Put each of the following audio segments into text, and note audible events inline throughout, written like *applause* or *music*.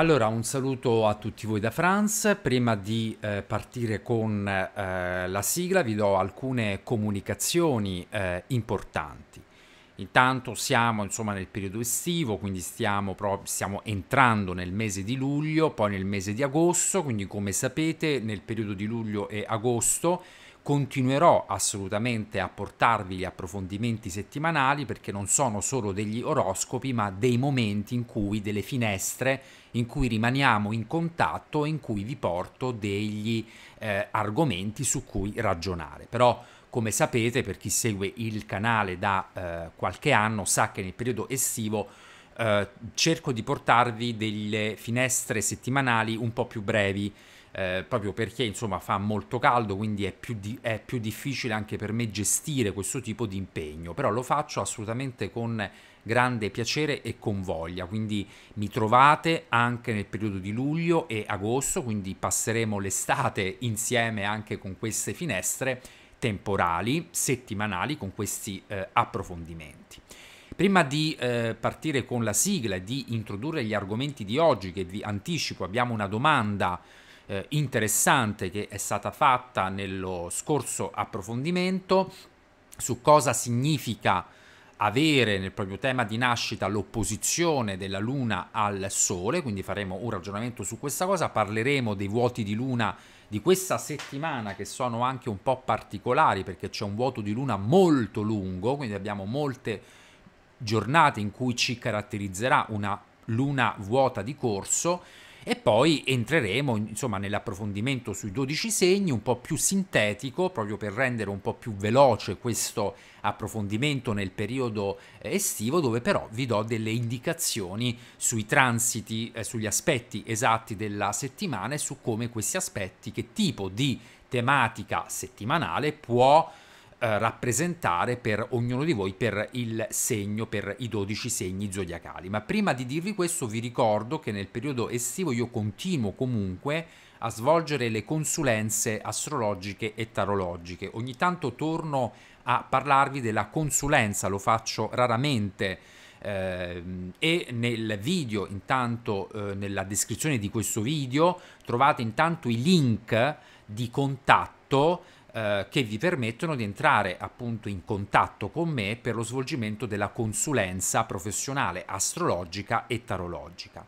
Allora, un saluto a tutti voi da France. Prima di eh, partire con eh, la sigla vi do alcune comunicazioni eh, importanti. Intanto siamo insomma, nel periodo estivo, quindi stiamo, pro- stiamo entrando nel mese di luglio, poi nel mese di agosto, quindi come sapete nel periodo di luglio e agosto continuerò assolutamente a portarvi gli approfondimenti settimanali perché non sono solo degli oroscopi ma dei momenti in cui delle finestre in cui rimaniamo in contatto e in cui vi porto degli eh, argomenti su cui ragionare. Però come sapete, per chi segue il canale da eh, qualche anno, sa che nel periodo estivo eh, cerco di portarvi delle finestre settimanali un po' più brevi. Eh, proprio perché insomma fa molto caldo, quindi è più, di- è più difficile anche per me gestire questo tipo di impegno, però lo faccio assolutamente con grande piacere e convoglia. Quindi mi trovate anche nel periodo di luglio e agosto, quindi passeremo l'estate insieme anche con queste finestre temporali, settimanali, con questi eh, approfondimenti. Prima di eh, partire con la sigla e di introdurre gli argomenti di oggi, che vi anticipo, abbiamo una domanda eh, interessante che è stata fatta nello scorso approfondimento su cosa significa avere nel proprio tema di nascita l'opposizione della Luna al Sole, quindi faremo un ragionamento su questa cosa, parleremo dei vuoti di Luna di questa settimana che sono anche un po' particolari perché c'è un vuoto di Luna molto lungo, quindi abbiamo molte giornate in cui ci caratterizzerà una Luna vuota di corso e poi entreremo insomma nell'approfondimento sui 12 segni un po' più sintetico proprio per rendere un po' più veloce questo approfondimento nel periodo eh, estivo dove però vi do delle indicazioni sui transiti, eh, sugli aspetti esatti della settimana e su come questi aspetti, che tipo di tematica settimanale può eh, rappresentare per ognuno di voi per il segno, per i 12 segni zodiacali. Ma prima di dirvi questo vi ricordo che nel periodo estivo io continuo comunque a svolgere le consulenze astrologiche e tarologiche. Ogni tanto torno a parlarvi della consulenza, lo faccio raramente. Eh, e nel video intanto eh, nella descrizione di questo video trovate intanto i link di contatto eh, che vi permettono di entrare appunto in contatto con me per lo svolgimento della consulenza professionale astrologica e tarologica.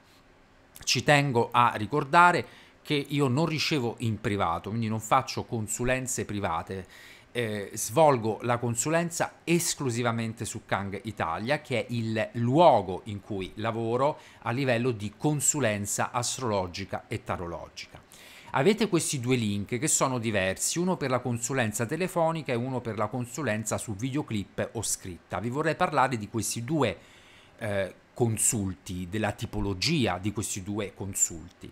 Ci tengo a ricordare che io non ricevo in privato, quindi non faccio consulenze private, eh, svolgo la consulenza esclusivamente su Kang Italia, che è il luogo in cui lavoro a livello di consulenza astrologica e tarologica. Avete questi due link che sono diversi, uno per la consulenza telefonica e uno per la consulenza su videoclip o scritta. Vi vorrei parlare di questi due eh, consulti, della tipologia di questi due consulti.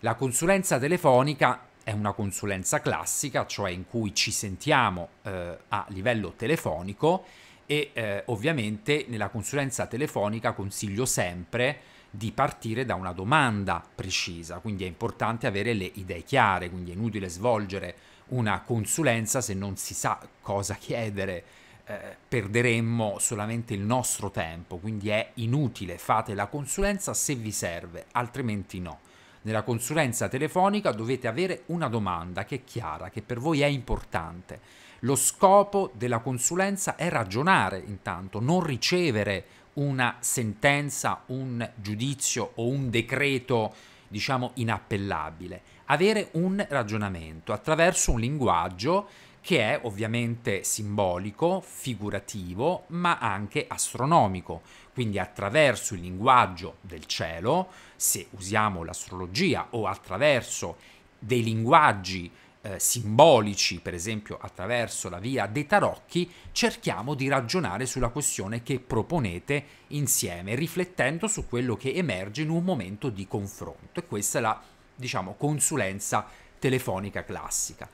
La consulenza telefonica è una consulenza classica, cioè in cui ci sentiamo eh, a livello telefonico e eh, ovviamente nella consulenza telefonica consiglio sempre di partire da una domanda precisa, quindi è importante avere le idee chiare, quindi è inutile svolgere una consulenza se non si sa cosa chiedere, eh, perderemmo solamente il nostro tempo, quindi è inutile, fate la consulenza se vi serve, altrimenti no. Nella consulenza telefonica dovete avere una domanda che è chiara, che per voi è importante. Lo scopo della consulenza è ragionare intanto, non ricevere una sentenza, un giudizio o un decreto, diciamo, inappellabile. Avere un ragionamento attraverso un linguaggio che è ovviamente simbolico, figurativo, ma anche astronomico. Quindi attraverso il linguaggio del cielo, se usiamo l'astrologia, o attraverso dei linguaggi eh, simbolici, per esempio attraverso la via dei tarocchi, cerchiamo di ragionare sulla questione che proponete insieme, riflettendo su quello che emerge in un momento di confronto. E questa è la, diciamo, consulenza telefonica classica.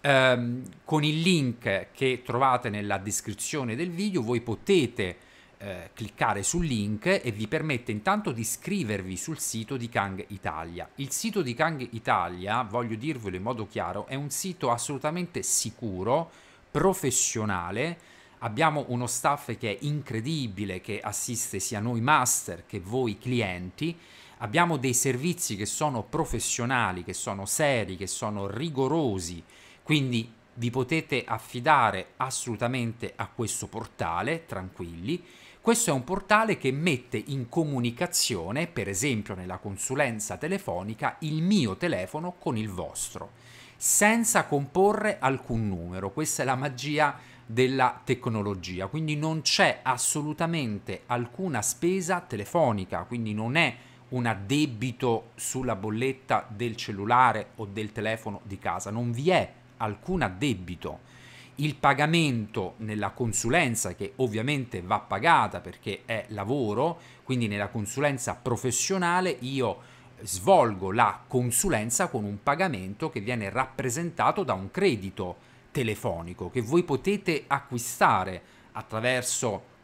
Ehm, con il link che trovate nella descrizione del video voi potete eh, cliccare sul link e vi permette intanto di iscrivervi sul sito di Kang Italia. Il sito di Kang Italia, voglio dirvelo in modo chiaro, è un sito assolutamente sicuro, professionale. Abbiamo uno staff che è incredibile, che assiste sia noi master che voi clienti. Abbiamo dei servizi che sono professionali, che sono seri, che sono rigorosi. Quindi vi potete affidare assolutamente a questo portale, tranquilli questo è un portale che mette in comunicazione, per esempio nella consulenza telefonica, il mio telefono con il vostro, senza comporre alcun numero. Questa è la magia della tecnologia, quindi non c'è assolutamente alcuna spesa telefonica, quindi non è un addebito sulla bolletta del cellulare o del telefono di casa, non vi è alcun addebito il pagamento nella consulenza che ovviamente va pagata perché è lavoro, quindi nella consulenza professionale io svolgo la consulenza con un pagamento che viene rappresentato da un credito telefonico che voi potete acquistare attraverso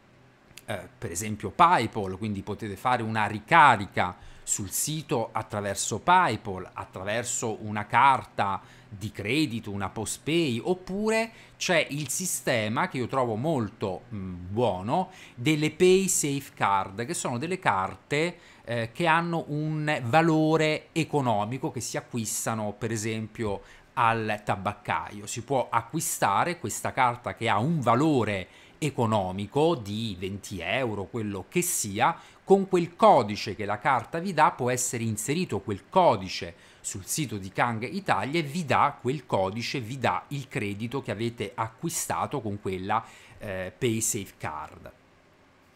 eh, per esempio PayPal, quindi potete fare una ricarica sul sito attraverso PayPal, attraverso una carta di credito, una postpay, oppure c'è il sistema che io trovo molto mh, buono delle pay safe card, che sono delle carte eh, che hanno un valore economico che si acquistano per esempio al tabaccaio. Si può acquistare questa carta che ha un valore economico di 20 euro, quello che sia, con quel codice che la carta vi dà può essere inserito quel codice sul sito di Kang Italia e vi dà quel codice, vi dà il credito che avete acquistato con quella eh, PaySafe Card.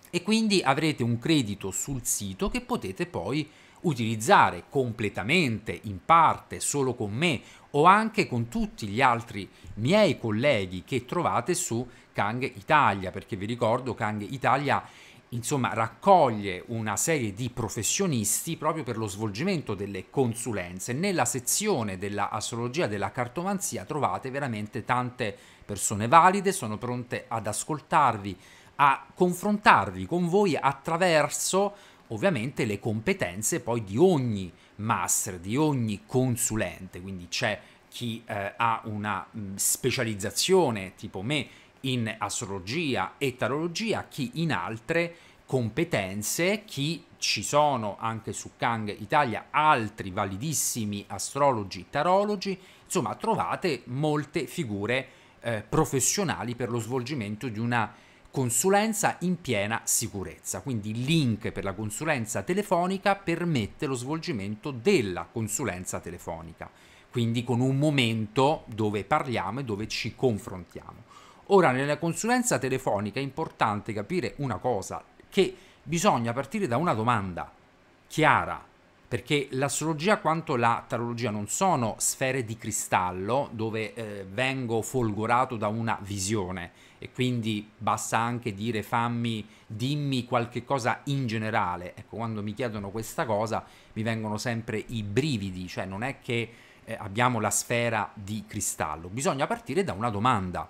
E quindi avrete un credito sul sito che potete poi utilizzare completamente, in parte, solo con me o anche con tutti gli altri miei colleghi che trovate su Kang Italia, perché vi ricordo Kang Italia è insomma, raccoglie una serie di professionisti proprio per lo svolgimento delle consulenze. Nella sezione della astrologia della cartomanzia trovate veramente tante persone valide, sono pronte ad ascoltarvi, a confrontarvi con voi attraverso ovviamente le competenze poi di ogni master, di ogni consulente, quindi c'è chi eh, ha una mh, specializzazione tipo me in astrologia e tarologia, chi in altre competenze, chi ci sono anche su Kang Italia altri validissimi astrologi, tarologi, insomma trovate molte figure eh, professionali per lo svolgimento di una consulenza in piena sicurezza. Quindi il link per la consulenza telefonica permette lo svolgimento della consulenza telefonica, quindi con un momento dove parliamo e dove ci confrontiamo. Ora, nella consulenza telefonica è importante capire una cosa, che bisogna partire da una domanda chiara, perché l'astrologia quanto la tarologia non sono sfere di cristallo dove eh, vengo folgorato da una visione e quindi basta anche dire fammi, dimmi qualche cosa in generale. Ecco, quando mi chiedono questa cosa mi vengono sempre i brividi, cioè non è che eh, abbiamo la sfera di cristallo, bisogna partire da una domanda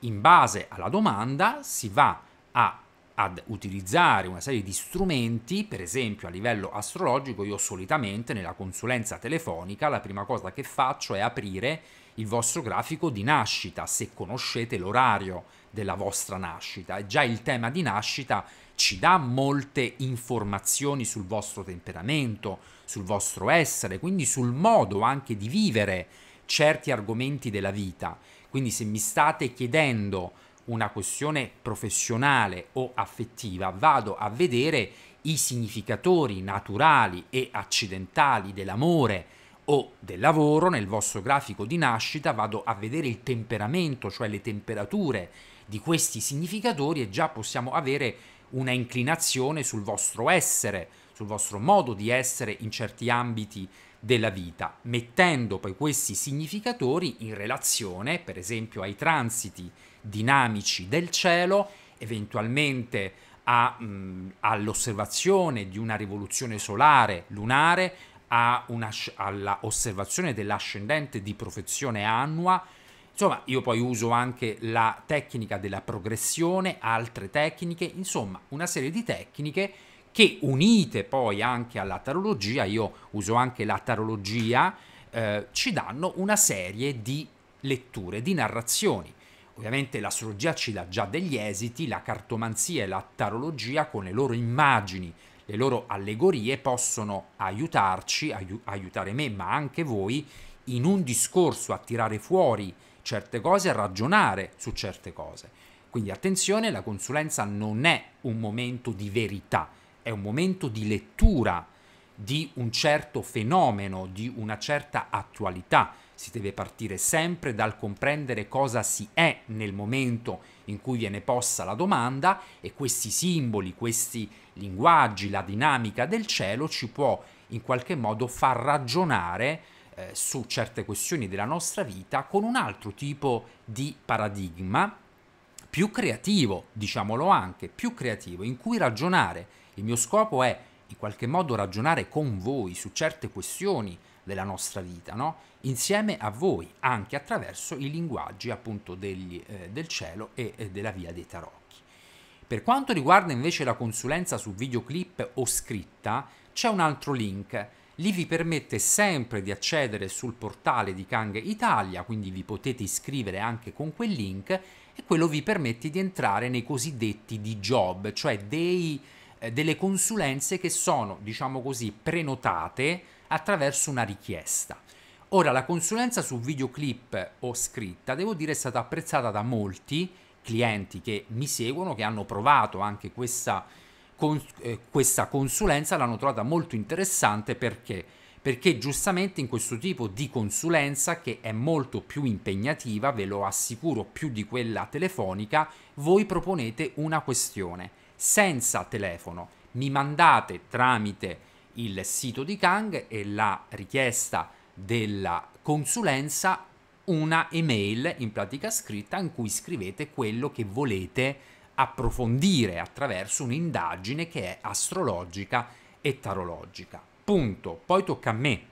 in base alla domanda si va a, ad utilizzare una serie di strumenti, per esempio a livello astrologico, io solitamente nella consulenza telefonica la prima cosa che faccio è aprire il vostro grafico di nascita, se conoscete l'orario della vostra nascita. già il tema di nascita ci dà molte informazioni sul vostro temperamento, sul vostro essere, quindi sul modo anche di vivere certi argomenti della vita quindi se mi state chiedendo una questione professionale o affettiva, vado a vedere i significatori naturali e accidentali dell'amore o del lavoro nel vostro grafico di nascita, vado a vedere il temperamento, cioè le temperature di questi significatori e già possiamo avere una inclinazione sul vostro essere, sul vostro modo di essere in certi ambiti della vita, mettendo poi questi significatori in relazione, per esempio, ai transiti dinamici del cielo, eventualmente a, mh, all'osservazione di una rivoluzione solare lunare, all'osservazione dell'ascendente di profezione annua. Insomma, io poi uso anche la tecnica della progressione, altre tecniche, insomma, una serie di tecniche che unite poi anche alla tarologia, io uso anche la tarologia, eh, ci danno una serie di letture, di narrazioni. Ovviamente l'astrologia ci dà già degli esiti, la cartomanzia e la tarologia con le loro immagini, le loro allegorie possono aiutarci, aiu- aiutare me, ma anche voi, in un discorso a tirare fuori certe cose, a ragionare su certe cose. Quindi attenzione, la consulenza non è un momento di verità, è un momento di lettura di un certo fenomeno, di una certa attualità. Si deve partire sempre dal comprendere cosa si è nel momento in cui viene posta la domanda e questi simboli, questi linguaggi, la dinamica del cielo ci può in qualche modo far ragionare eh, su certe questioni della nostra vita con un altro tipo di paradigma più creativo, diciamolo anche, più creativo, in cui ragionare il mio scopo è in qualche modo ragionare con voi su certe questioni della nostra vita, no? insieme a voi, anche attraverso i linguaggi appunto degli, eh, del cielo e eh, della via dei tarocchi. Per quanto riguarda invece la consulenza su videoclip o scritta, c'è un altro link. Lì vi permette sempre di accedere sul portale di Kang Italia, quindi vi potete iscrivere anche con quel link e quello vi permette di entrare nei cosiddetti di job, cioè dei eh, delle consulenze che sono, diciamo così, prenotate attraverso una richiesta. Ora, la consulenza su videoclip o scritta, devo dire, è stata apprezzata da molti clienti che mi seguono, che hanno provato anche questa, con, eh, questa consulenza, l'hanno trovata molto interessante perché? perché giustamente in questo tipo di consulenza, che è molto più impegnativa, ve lo assicuro più di quella telefonica, voi proponete una questione senza telefono. Mi mandate tramite il sito di Kang e la richiesta della consulenza una email in pratica scritta in cui scrivete quello che volete approfondire attraverso un'indagine che è astrologica e tarologica. Punto. Poi tocca a me.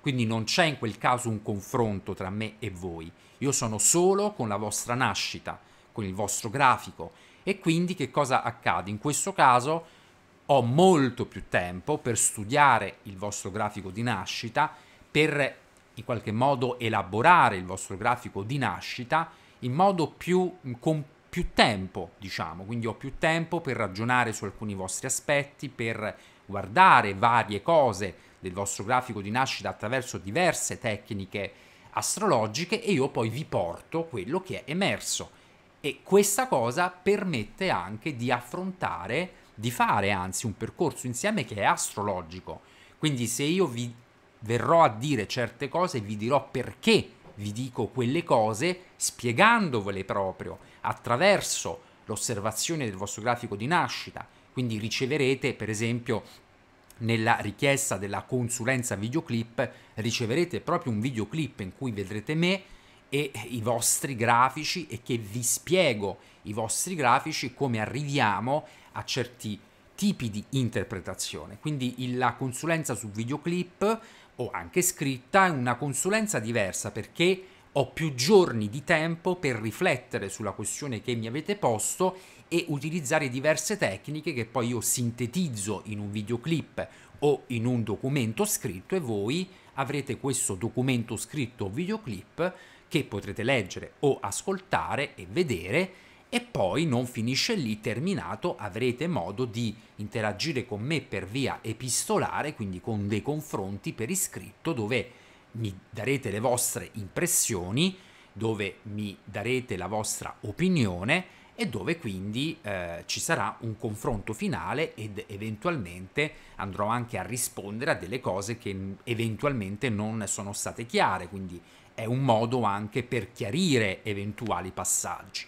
Quindi non c'è in quel caso un confronto tra me e voi. Io sono solo con la vostra nascita, con il vostro grafico, e quindi che cosa accade? In questo caso ho molto più tempo per studiare il vostro grafico di nascita, per in qualche modo elaborare il vostro grafico di nascita in modo più con più tempo, diciamo, quindi ho più tempo per ragionare su alcuni vostri aspetti, per guardare varie cose del vostro grafico di nascita attraverso diverse tecniche astrologiche e io poi vi porto quello che è emerso e questa cosa permette anche di affrontare, di fare anzi un percorso insieme che è astrologico. Quindi se io vi verrò a dire certe cose, vi dirò perché vi dico quelle cose, spiegandovele proprio attraverso l'osservazione del vostro grafico di nascita. Quindi riceverete, per esempio, nella richiesta della consulenza videoclip, riceverete proprio un videoclip in cui vedrete me e i vostri grafici e che vi spiego i vostri grafici come arriviamo a certi tipi di interpretazione. Quindi la consulenza su videoclip o anche scritta è una consulenza diversa perché ho più giorni di tempo per riflettere sulla questione che mi avete posto e utilizzare diverse tecniche che poi io sintetizzo in un videoclip o in un documento scritto e voi avrete questo documento scritto o videoclip che potrete leggere o ascoltare e vedere e poi non finisce lì, terminato avrete modo di interagire con me per via epistolare, quindi con dei confronti per iscritto dove mi darete le vostre impressioni, dove mi darete la vostra opinione e dove quindi eh, ci sarà un confronto finale ed eventualmente andrò anche a rispondere a delle cose che eventualmente non sono state chiare, quindi è un modo anche per chiarire eventuali passaggi.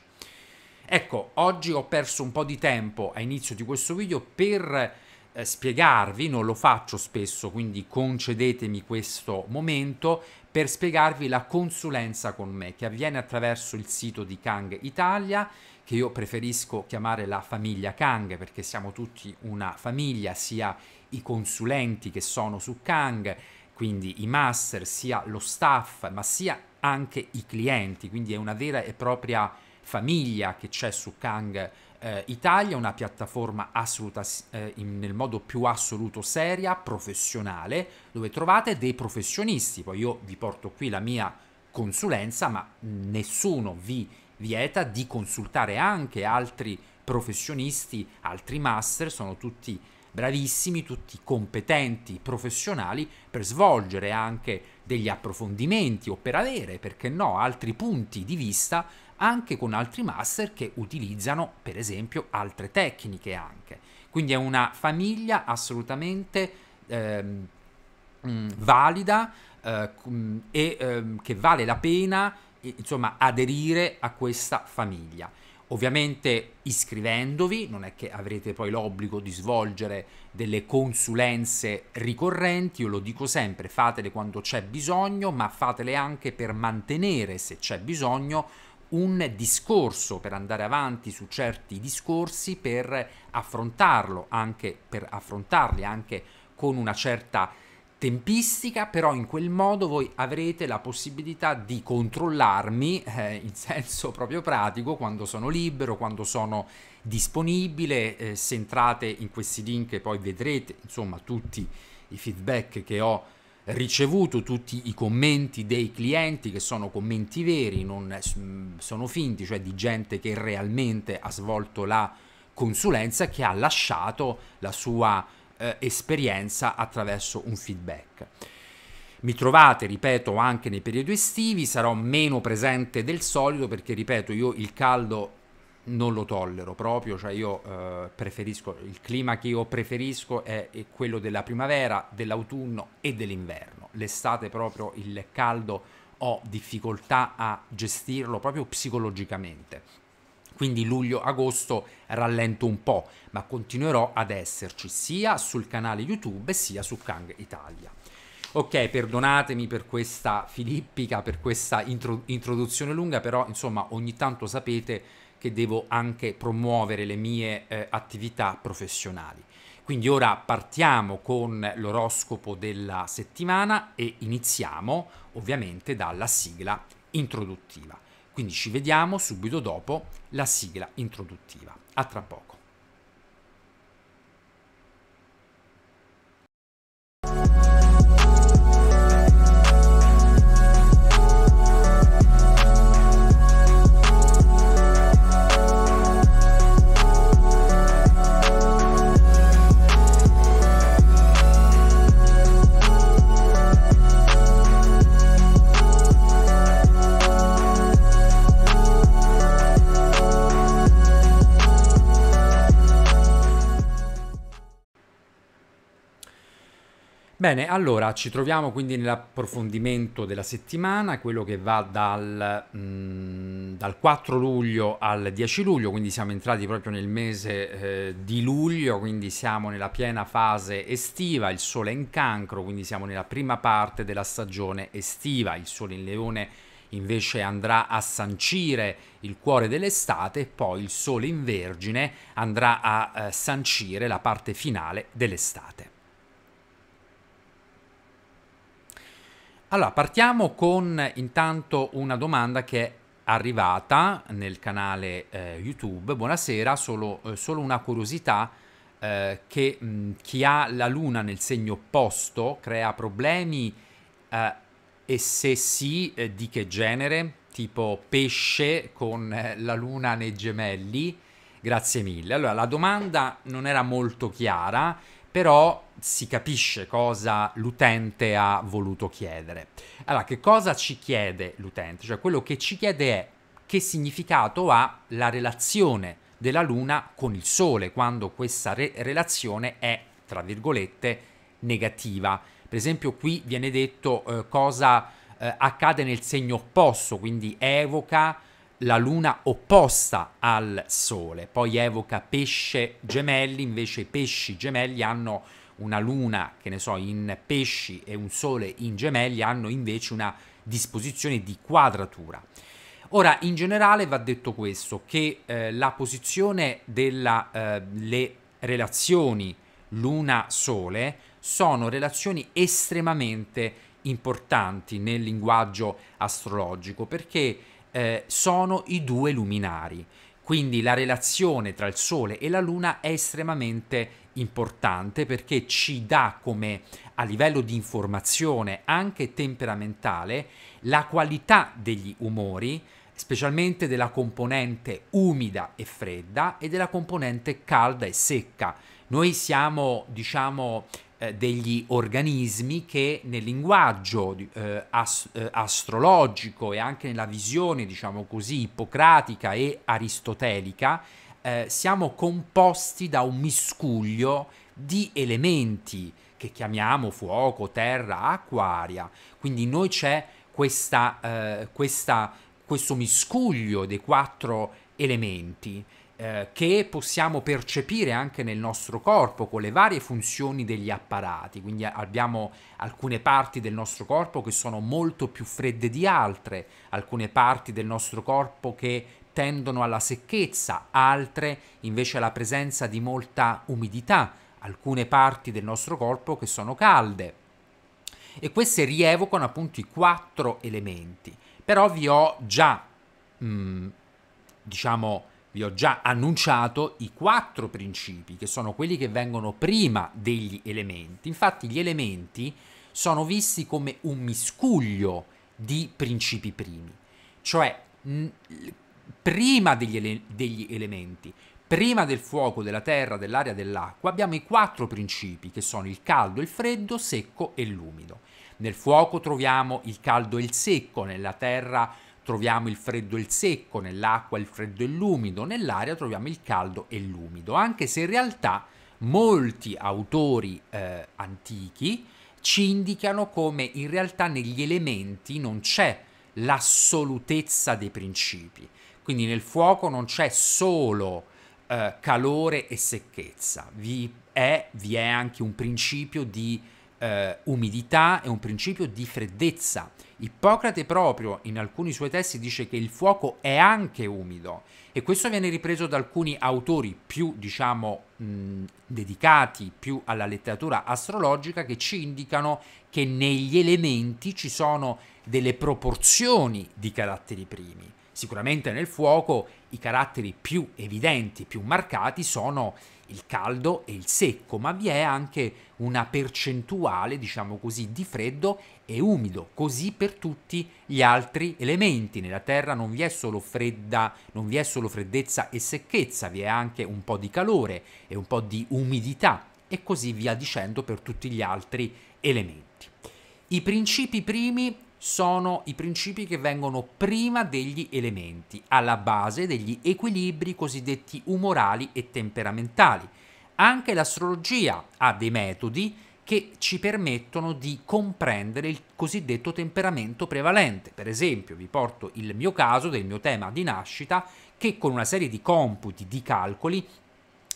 Ecco, oggi ho perso un po' di tempo a inizio di questo video per eh, spiegarvi, non lo faccio spesso, quindi concedetemi questo momento per spiegarvi la consulenza con me che avviene attraverso il sito di Kang Italia che io preferisco chiamare la famiglia Kang perché siamo tutti una famiglia, sia i consulenti che sono su Kang, quindi i master, sia lo staff, ma sia anche i clienti, quindi è una vera e propria famiglia che c'è su Kang eh, Italia, una piattaforma assoluta, eh, in, nel modo più assoluto seria, professionale, dove trovate dei professionisti. Poi io vi porto qui la mia consulenza, ma nessuno vi vieta di consultare anche altri professionisti, altri master, sono tutti bravissimi, tutti competenti, professionali per svolgere anche degli approfondimenti o per avere, perché no, altri punti di vista anche con altri master che utilizzano per esempio altre tecniche anche. Quindi è una famiglia assolutamente ehm, mm, valida eh, mm, e ehm, che vale la pena insomma, aderire a questa famiglia. Ovviamente iscrivendovi, non è che avrete poi l'obbligo di svolgere delle consulenze ricorrenti, io lo dico sempre, fatele quando c'è bisogno, ma fatele anche per mantenere, se c'è bisogno, un discorso per andare avanti su certi discorsi, per affrontarlo anche, per affrontarli anche con una certa tempistica, però in quel modo voi avrete la possibilità di controllarmi eh, in senso *laughs* proprio pratico quando sono libero, quando sono disponibile, eh, se entrate in questi link poi vedrete insomma tutti i feedback che ho ricevuto tutti i commenti dei clienti che sono commenti veri, non mm, sono finti, cioè di gente che realmente ha svolto la consulenza che ha lasciato la sua eh, esperienza attraverso un feedback. Mi trovate, ripeto, anche nei periodi estivi, sarò meno presente del solito perché, ripeto, io il caldo non lo tollero proprio, cioè io eh, preferisco, il clima che io preferisco è, è quello della primavera, dell'autunno e dell'inverno. L'estate proprio il caldo ho difficoltà a gestirlo proprio psicologicamente quindi luglio-agosto rallento un po', ma continuerò ad esserci sia sul canale YouTube sia su Kang Italia. Ok, perdonatemi per questa filippica, per questa intro introduzione lunga, però insomma ogni tanto sapete che devo anche promuovere le mie eh, attività professionali. Quindi ora partiamo con l'oroscopo della settimana e iniziamo ovviamente dalla sigla introduttiva. Quindi ci vediamo subito dopo la sigla introduttiva. A tra poco. Thank you. Bene, allora ci troviamo quindi nell'approfondimento della settimana, quello che va dal, mh, mm, dal, 4 luglio al 10 luglio, quindi siamo entrati proprio nel mese eh, di luglio, quindi siamo nella piena fase estiva, il sole è in cancro, quindi siamo nella prima parte della stagione estiva, il sole in leone invece andrà a sancire il cuore dell'estate e poi il sole in vergine andrà a eh, sancire la parte finale dell'estate. Allora, partiamo con intanto una domanda che è arrivata nel canale eh, YouTube. Buonasera, solo, eh, solo una curiosità eh, che mh, chi ha la luna nel segno opposto crea problemi eh, e se sì eh, di che genere? Tipo pesce con eh, la luna nei gemelli? Grazie mille. Allora, la domanda non era molto chiara, però si capisce cosa l'utente ha voluto chiedere. Allora, che cosa ci chiede l'utente? Cioè, quello che ci chiede è che significato ha la relazione della Luna con il Sole, quando questa re- relazione è, tra virgolette, negativa. Per esempio, qui viene detto eh, cosa eh, accade nel segno opposto, quindi evoca la luna opposta al sole, poi evoca pesce gemelli, invece i pesci gemelli hanno una luna, che ne so, in pesci e un sole in gemelli hanno invece una disposizione di quadratura. Ora, in generale va detto questo, che eh, la posizione delle eh, relazioni luna-sole sono relazioni estremamente importanti nel linguaggio astrologico perché eh, sono i due luminari. Quindi la relazione tra il Sole e la Luna è estremamente importante perché ci dà come a livello di informazione anche temperamentale la qualità degli umori, specialmente della componente umida e fredda e della componente calda e secca. Noi siamo, diciamo, eh, degli organismi che nel linguaggio eh, as- eh, astrologico e anche nella visione, diciamo così, ippocratica e aristotelica eh, siamo composti da un miscuglio di elementi che chiamiamo fuoco, terra, acqua, aria. Quindi in noi c'è questa, eh, questa, questo miscuglio dei quattro elementi eh, che possiamo percepire anche nel nostro corpo con le varie funzioni degli apparati. Quindi abbiamo alcune parti del nostro corpo che sono molto più fredde di altre, alcune parti del nostro corpo che tendono alla secchezza, altre invece alla presenza di molta umidità, alcune parti del nostro corpo che sono calde. E queste rievocano appunto i quattro elementi. Però vi ho già, mh, mm, diciamo, vi ho già annunciato i quattro principi, che sono quelli che vengono prima degli elementi. Infatti gli elementi sono visti come un miscuglio di principi primi, cioè mh, mm, prima degli, ele degli elementi, prima del fuoco, della terra, dell'aria, dell'acqua, abbiamo i quattro principi che sono il caldo, il freddo, secco e l'umido. Nel fuoco troviamo il caldo e il secco, nella terra troviamo il freddo e il secco, nell'acqua il freddo e l'umido, nell'aria troviamo il caldo e l'umido, anche se in realtà molti autori eh, antichi ci indicano come in realtà negli elementi non c'è l'assolutezza dei principi, quindi nel fuoco non c'è solo eh, calore e secchezza, vi è, vi è, anche un principio di eh, umidità e un principio di freddezza. Ippocrate proprio in alcuni suoi testi dice che il fuoco è anche umido e questo viene ripreso da alcuni autori più, diciamo, mh, dedicati più alla letteratura astrologica che ci indicano che negli elementi ci sono delle proporzioni di caratteri primi. Sicuramente nel fuoco i caratteri più evidenti, più marcati sono il caldo e il secco, ma vi è anche una percentuale, diciamo così, di freddo e umido, così per tutti gli altri elementi. Nella Terra non vi è solo fredda, non vi è solo freddezza e secchezza, vi è anche un po' di calore e un po' di umidità e così via dicendo per tutti gli altri elementi. I principi primi sono i principi che vengono prima degli elementi, alla base degli equilibri cosiddetti umorali e temperamentali. Anche l'astrologia ha dei metodi che ci permettono di comprendere il cosiddetto temperamento prevalente. Per esempio, vi porto il mio caso del mio tema di nascita che con una serie di computi, di calcoli,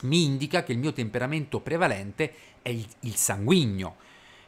mi indica che il mio temperamento prevalente è il, il sanguigno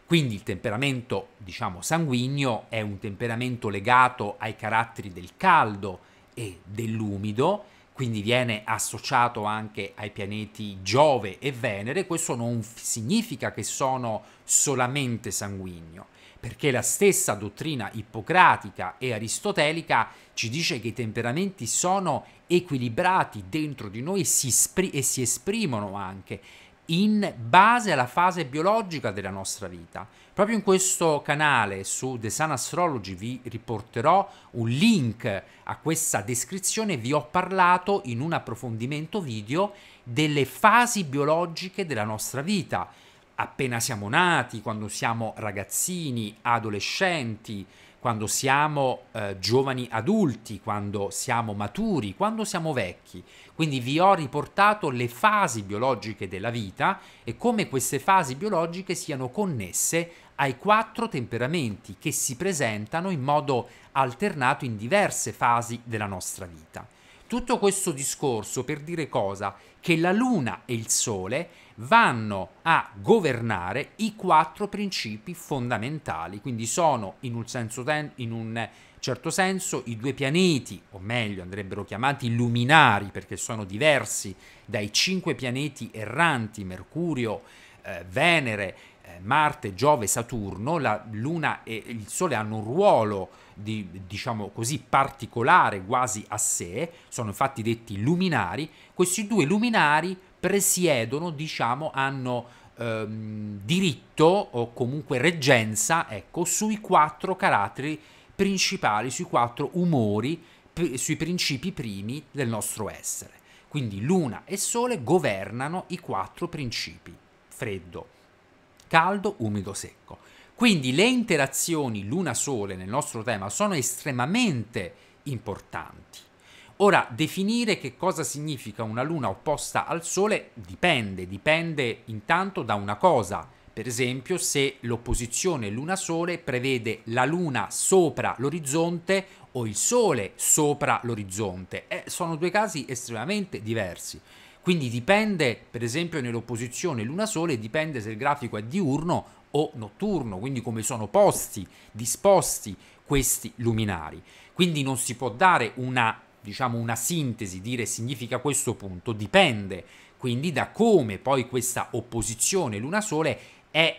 quindi il temperamento, diciamo, sanguigno è un temperamento legato ai caratteri del caldo e dell'umido, quindi viene associato anche ai pianeti Giove e Venere, questo non significa che sono solamente sanguigno, perché la stessa dottrina ippocratica e aristotelica ci dice che i temperamenti sono equilibrati dentro di noi si, espr- e si esprimono anche in base alla fase biologica della nostra vita. Proprio in questo canale su The Sun Astrology vi riporterò un link a questa descrizione, vi ho parlato in un approfondimento video delle fasi biologiche della nostra vita, appena siamo nati, quando siamo ragazzini, adolescenti, quando siamo eh, giovani adulti, quando siamo maturi, quando siamo vecchi quindi vi ho riportato le fasi biologiche della vita e come queste fasi biologiche siano connesse ai quattro temperamenti che si presentano in modo alternato in diverse fasi della nostra vita. Tutto questo discorso per dire cosa? Che la Luna e il Sole vanno a governare i quattro principi fondamentali, quindi sono in un senso, ten- in un certo senso i due pianeti, o meglio andrebbero chiamati luminari perché sono diversi dai cinque pianeti erranti, Mercurio, eh, Venere, eh, Marte, Giove, Saturno, la Luna e il Sole hanno un ruolo di, diciamo così, particolare quasi a sé, sono infatti detti luminari, questi due luminari presiedono, diciamo, hanno ehm, diritto o comunque reggenza ecco, sui quattro caratteri principali, sui quattro umori, sui principi primi del nostro essere. Quindi luna e sole governano i quattro principi, freddo, caldo, umido, secco. Quindi le interazioni luna-sole nel nostro tema sono estremamente importanti. Ora, definire che cosa significa una luna opposta al sole dipende, dipende intanto da una cosa, per esempio, se l'opposizione Luna Sole prevede la Luna sopra l'orizzonte o il Sole sopra l'orizzonte, eh, sono due casi estremamente diversi. Quindi dipende, per esempio, nell'opposizione Luna Sole dipende se il grafico è diurno o notturno, quindi come sono posti, disposti questi luminari. Quindi non si può dare una, diciamo, una sintesi, dire significa questo punto, dipende quindi da come poi questa opposizione Luna Sole è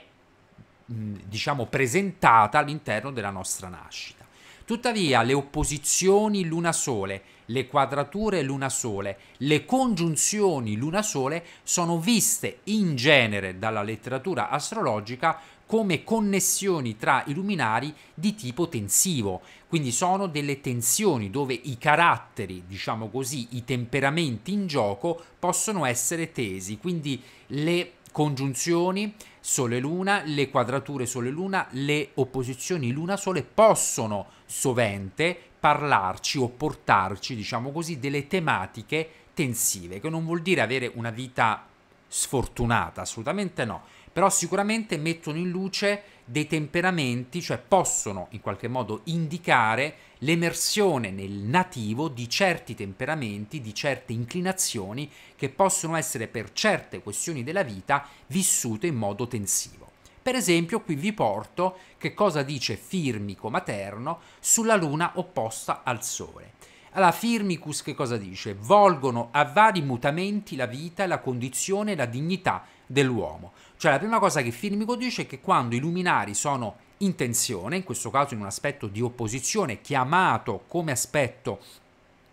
mm, diciamo presentata all'interno della nostra nascita. Tuttavia le opposizioni luna-sole, le quadrature luna-sole, le congiunzioni luna-sole sono viste in genere dalla letteratura astrologica come connessioni tra i luminari di tipo tensivo, quindi sono delle tensioni dove i caratteri, diciamo così, i temperamenti in gioco possono essere tesi, quindi le congiunzioni Sole Luna, le quadrature Sole Luna, le opposizioni Luna Sole possono sovente parlarci o portarci, diciamo così, delle tematiche tensive, che non vuol dire avere una vita sfortunata, assolutamente no, però sicuramente mettono in luce dei temperamenti, cioè possono in qualche modo indicare l'emersione nel nativo di certi temperamenti, di certe inclinazioni che possono essere per certe questioni della vita vissute in modo tensivo. Per esempio, qui vi porto che cosa dice Firmico Materno sulla luna opposta al Sole. Allora, Firmicus che cosa dice? Volgono a vari mutamenti la vita, la condizione e la dignità dell'uomo. Cioè la prima cosa che Filmico dice è che quando i luminari sono in tensione, in questo caso in un aspetto di opposizione chiamato come aspetto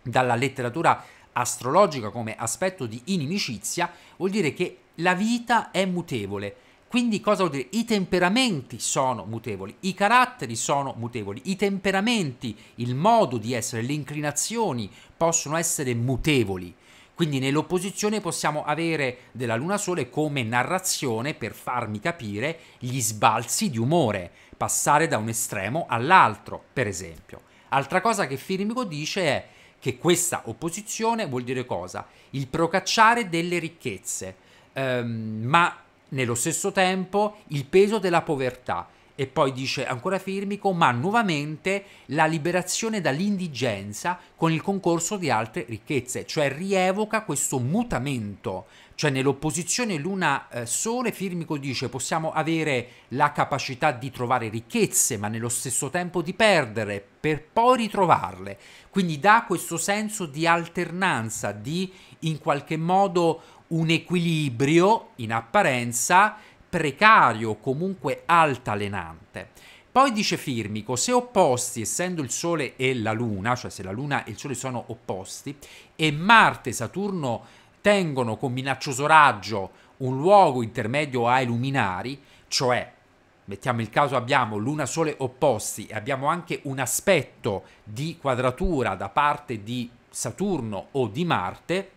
dalla letteratura astrologica come aspetto di inimicizia, vuol dire che la vita è mutevole. Quindi cosa vuol dire? I temperamenti sono mutevoli, i caratteri sono mutevoli, i temperamenti, il modo di essere, le inclinazioni possono essere mutevoli. Quindi nell'opposizione possiamo avere della Luna Sole come narrazione per farmi capire gli sbalzi di umore, passare da un estremo all'altro, per esempio. Altra cosa che Firmico dice è che questa opposizione vuol dire cosa? Il procacciare delle ricchezze, ehm, ma nello stesso tempo il peso della povertà, e poi dice ancora Firmico, ma nuovamente la liberazione dall'indigenza con il concorso di altre ricchezze, cioè rievoca questo mutamento, cioè nell'opposizione l'una eh, sole Firmico dice possiamo avere la capacità di trovare ricchezze, ma nello stesso tempo di perdere per poi ritrovarle. Quindi dà questo senso di alternanza, di in qualche modo un equilibrio in apparenza precario o comunque altalenante. Poi dice Firmico, se opposti, essendo il Sole e la Luna, cioè se la Luna e il Sole sono opposti, e Marte e Saturno tengono con minaccioso raggio un luogo intermedio ai luminari, cioè mettiamo il caso abbiamo luna sole opposti e abbiamo anche un aspetto di quadratura da parte di Saturno o di Marte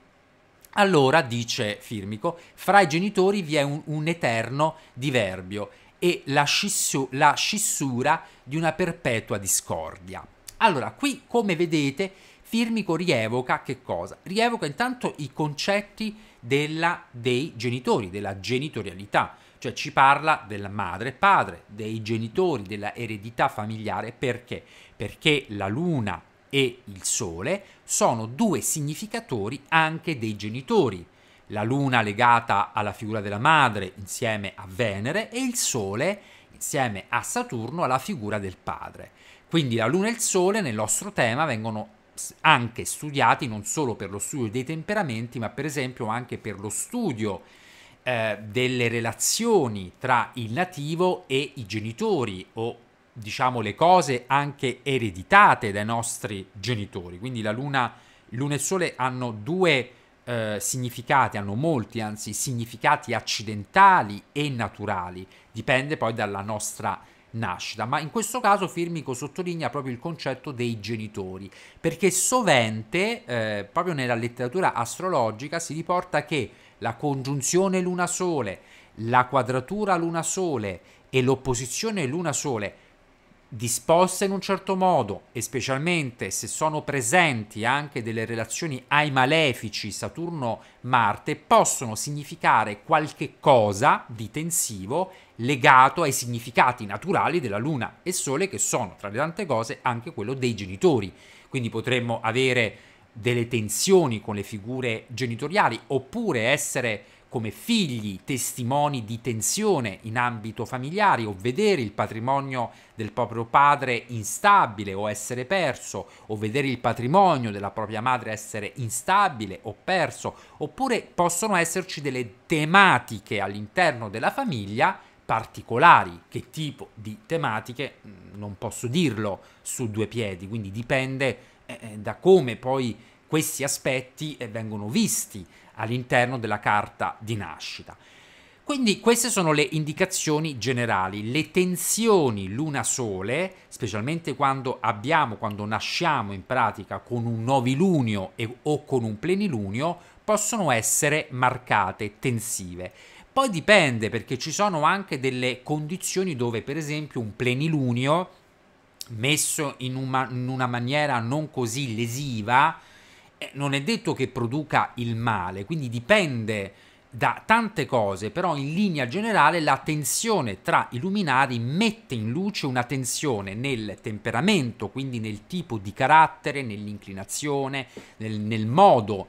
allora, dice Firmico, fra i genitori vi è un, un eterno diverbio e la, scisso, la scissura di una perpetua discordia. Allora, qui come vedete Firmico rievoca che cosa? Rievoca intanto i concetti della, dei genitori, della genitorialità, cioè ci parla della madre e padre, dei genitori, della eredità familiare, perché? Perché la luna e il Sole sono due significatori anche dei genitori. La Luna legata alla figura della madre insieme a Venere e il Sole insieme a Saturno alla figura del padre. Quindi la Luna e il Sole nel nostro tema vengono anche studiati non solo per lo studio dei temperamenti, ma per esempio anche per lo studio eh, delle relazioni tra il nativo e i genitori o diciamo, le cose anche ereditate dai nostri genitori. Quindi la luna, luna e sole hanno due eh, significati, hanno molti, anzi, significati accidentali e naturali, dipende poi dalla nostra nascita, ma in questo caso Firmico sottolinea proprio il concetto dei genitori, perché sovente eh, proprio nella letteratura astrologica si riporta che la congiunzione luna-sole, la quadratura luna-sole e l'opposizione luna-sole disposte in un certo modo e specialmente se sono presenti anche delle relazioni ai malefici Saturno-Marte possono significare qualche cosa di tensivo legato ai significati naturali della Luna e Sole che sono tra le tante cose anche quello dei genitori. Quindi potremmo avere delle tensioni con le figure genitoriali oppure essere come figli testimoni di tensione in ambito familiare o vedere il patrimonio del proprio padre instabile o essere perso o vedere il patrimonio della propria madre essere instabile o perso oppure possono esserci delle tematiche all'interno della famiglia particolari, che tipo di tematiche mm, non posso dirlo su due piedi, quindi dipende eh, eh da come poi questi aspetti eh, vengono visti all'interno della carta di nascita. Quindi queste sono le indicazioni generali, le tensioni luna sole, specialmente quando abbiamo, quando nasciamo in pratica con un novilunio e, o con un plenilunio, possono essere marcate, tensive. Poi dipende perché ci sono anche delle condizioni dove per esempio un plenilunio messo in una, in una maniera non così lesiva, eh, non è detto che produca il male, quindi dipende da tante cose, però in linea generale la tensione tra i luminari mette in luce una tensione nel temperamento, quindi nel tipo di carattere, nell'inclinazione, nel, nel modo,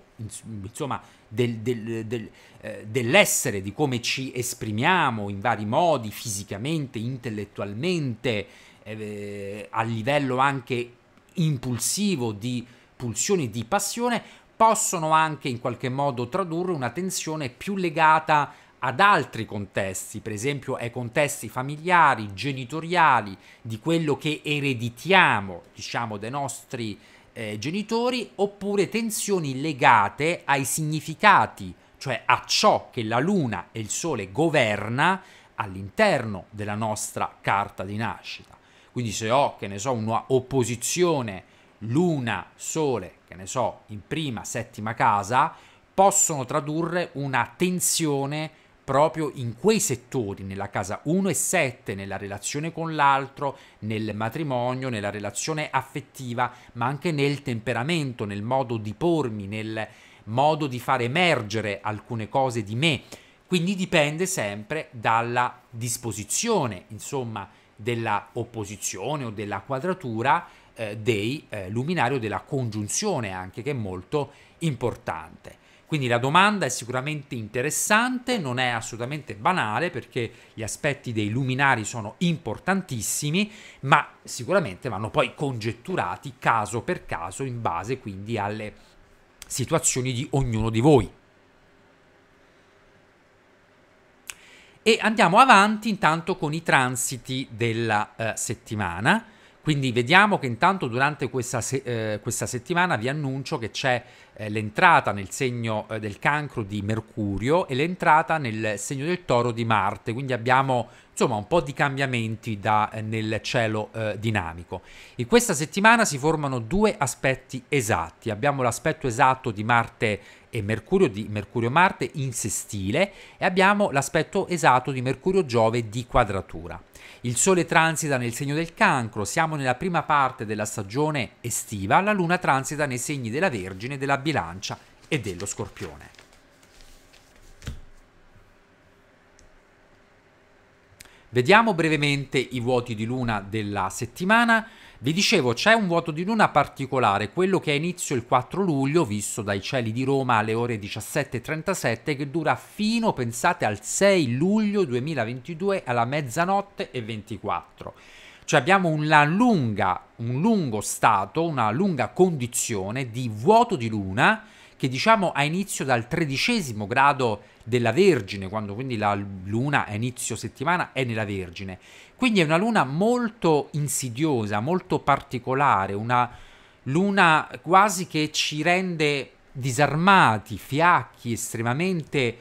insomma, del, del, del, eh, dell'essere, di come ci esprimiamo in vari modi, fisicamente, intellettualmente, eh, a livello anche impulsivo di pulsioni di passione possono anche in qualche modo tradurre una tensione più legata ad altri contesti, per esempio ai contesti familiari, genitoriali, di quello che ereditiamo, diciamo, dai nostri eh, genitori, oppure tensioni legate ai significati, cioè a ciò che la luna e il sole governa all'interno della nostra carta di nascita. Quindi se ho, che ne so, un'opposizione luna, sole, che ne so, in prima, settima casa, possono tradurre una tensione proprio in quei settori, nella casa 1 e 7, nella relazione con l'altro, nel matrimonio, nella relazione affettiva, ma anche nel temperamento, nel modo di pormi, nel modo di far emergere alcune cose di me. Quindi dipende sempre dalla disposizione, insomma, della opposizione o della quadratura eh, dei eh, luminario della congiunzione anche che è molto importante. Quindi la domanda è sicuramente interessante, non è assolutamente banale perché gli aspetti dei luminari sono importantissimi, ma sicuramente vanno poi congetturati caso per caso in base quindi alle situazioni di ognuno di voi. E andiamo avanti intanto con i transiti della eh, settimana. Quindi vediamo che intanto durante questa, se eh, questa settimana vi annuncio che c'è eh, l'entrata nel segno eh, del cancro di Mercurio e l'entrata nel segno del toro di Marte, quindi abbiamo insomma un po' di cambiamenti da, eh, nel cielo dinamico. In questa settimana si formano due aspetti esatti, abbiamo l'aspetto esatto di Marte e Mercurio di Mercurio-Marte in sestile e abbiamo l'aspetto esatto di Mercurio-Giove di quadratura. Il Sole transita nel segno del cancro, siamo nella prima parte della stagione estiva, la Luna transita nei segni della Vergine, della Bilancia e dello Scorpione. Vediamo brevemente i vuoti di Luna della settimana. Vi dicevo, c'è un vuoto di luna particolare, quello che ha inizio il 4 luglio, visto dai cieli di Roma alle ore 17.37, che dura fino, pensate, al 6 luglio 2022 alla mezzanotte e 24. Cioè abbiamo una lunga, un lungo stato, una lunga condizione di vuoto di luna che diciamo ha inizio dal tredicesimo grado della Vergine, quando quindi la luna a inizio settimana è nella Vergine, quindi è una luna molto insidiosa, molto particolare, una luna quasi che ci rende disarmati, fiacchi, estremamente